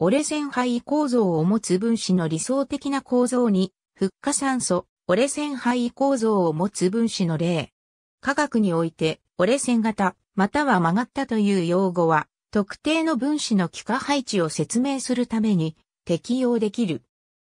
折れ線配構造を持つ分子の理想的な構造に、フッ化酸素、折れ線配構造を持つ分子の例。科学において、折れ線型、または曲がったという用語は、特定の分子の気化配置を説明するために適用できる。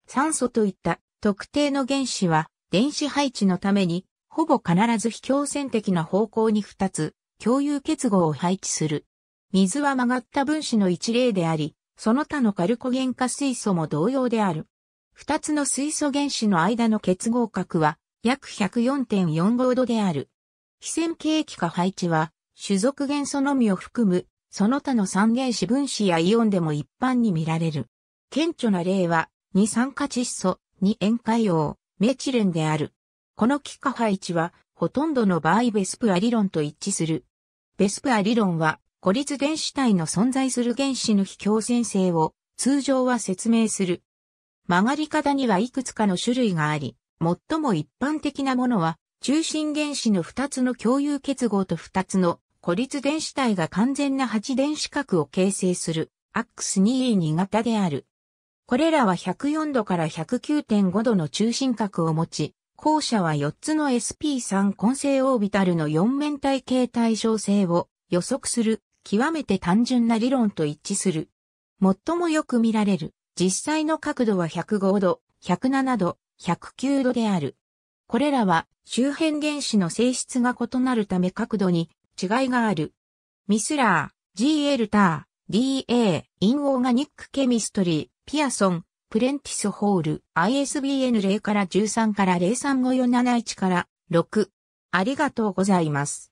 酸素といった特定の原子は、電子配置のために、ほぼ必ず非強線的な方向に2つ、共有結合を配置する。水は曲がった分子の一例であり、その他のカルコ原化水素も同様である。二つの水素原子の間の結合角は約104.45度である。非線形気化配置は、種族元素のみを含む、その他の三原子分子やイオンでも一般に見られる。顕著な例は、二酸化窒素、二塩化用、メチレンである。この気化配置は、ほとんどの場合ベスプア理論と一致する。ベスプア理論は、孤立電子体の存在する原子の非共生性を通常は説明する。曲がり方にはいくつかの種類があり、最も一般的なものは中心原子の2つの共有結合と2つの孤立電子体が完全な8電子核を形成するク x 2 e 2型である。これらは104度から109.5度の中心核を持ち、後者は4つの SP3 混成オービタルの4面体形対称性を予測する極めて単純な理論と一致する。最もよく見られる、実際の角度は105度、107度、109度である。これらは周辺原子の性質が異なるため角度に違いがある。ミスラー、G. エルター、DA、インオーガニックケミストリー、ピアソン、プレンティスホール、ISBN 0から13から035471から6。ありがとうございます。